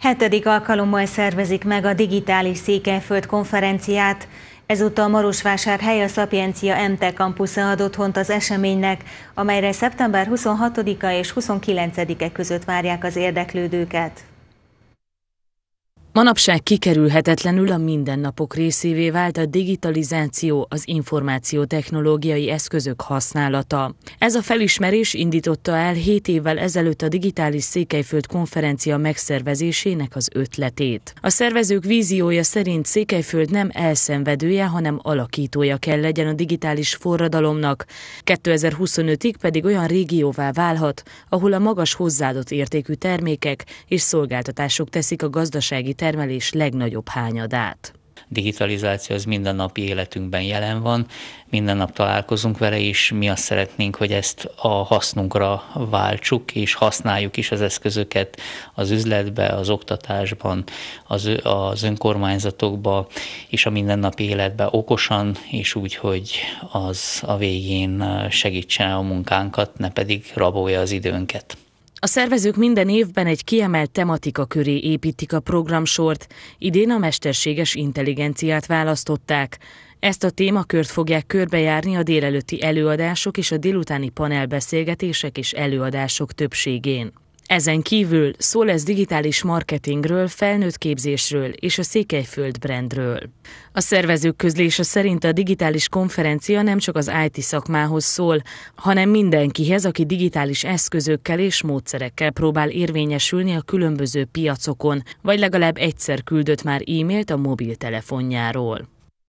Hetedik alkalommal szervezik meg a digitális Székelyföld konferenciát. Ezúttal Marosvásárhely a Szapiencia MT kampusza ad otthont az eseménynek, amelyre szeptember 26-a és 29-e között várják az érdeklődőket. Manapság kikerülhetetlenül a mindennapok részévé vált a digitalizáció, az információtechnológiai eszközök használata. Ez a felismerés indította el 7 évvel ezelőtt a digitális Székelyföld konferencia megszervezésének az ötletét. A szervezők víziója szerint Székelyföld nem elszenvedője, hanem alakítója kell legyen a digitális forradalomnak, 2025-ig pedig olyan régióvá válhat, ahol a magas hozzáadott értékű termékek és szolgáltatások teszik a gazdasági termékeket termelés legnagyobb hányadát digitalizáció az mindennapi életünkben jelen van, minden nap találkozunk vele, és mi azt szeretnénk, hogy ezt a hasznunkra váltsuk, és használjuk is az eszközöket az üzletbe, az oktatásban, az, az önkormányzatokba, és a mindennapi életbe okosan, és úgy, hogy az a végén segítse a munkánkat, ne pedig rabolja az időnket. A szervezők minden évben egy kiemelt tematika köré építik a programsort, idén a mesterséges intelligenciát választották. Ezt a témakört fogják körbejárni a délelőtti előadások és a délutáni panelbeszélgetések és előadások többségén. Ezen kívül szó lesz digitális marketingről, felnőtt képzésről és a Székelyföld brandről. A szervezők közlése szerint a digitális konferencia nem csak az IT szakmához szól, hanem mindenkihez, aki digitális eszközökkel és módszerekkel próbál érvényesülni a különböző piacokon, vagy legalább egyszer küldött már e-mailt a mobiltelefonjáról.